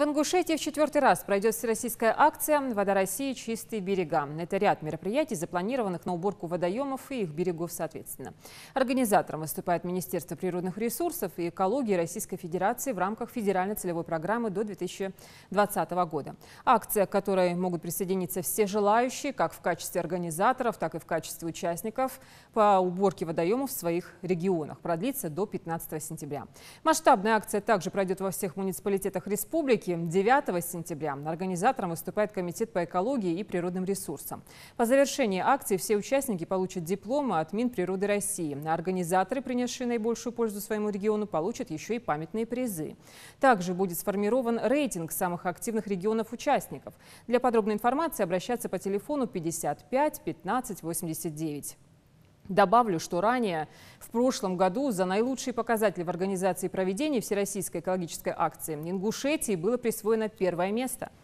В Ингушетии в четвертый раз пройдет всероссийская акция «Вода России. Чистые берега». Это ряд мероприятий, запланированных на уборку водоемов и их берегов соответственно. Организатором выступает Министерство природных ресурсов и экологии Российской Федерации в рамках федеральной целевой программы до 2020 года. Акция, к которой могут присоединиться все желающие, как в качестве организаторов, так и в качестве участников по уборке водоемов в своих регионах, продлится до 15 сентября. Масштабная акция также пройдет во всех муниципалитетах республики реки. 9 сентября организатором выступает Комитет по экологии и природным ресурсам. По завершении акции все участники получат дипломы от Минприроды России. Организаторы, принесшие наибольшую пользу своему региону, получат еще и памятные призы. Также будет сформирован рейтинг самых активных регионов-участников. Для подробной информации обращаться по телефону 55 15 89. Добавлю, что ранее, в прошлом году, за наилучшие показатели в организации проведения Всероссийской экологической акции Ингушетии было присвоено первое место –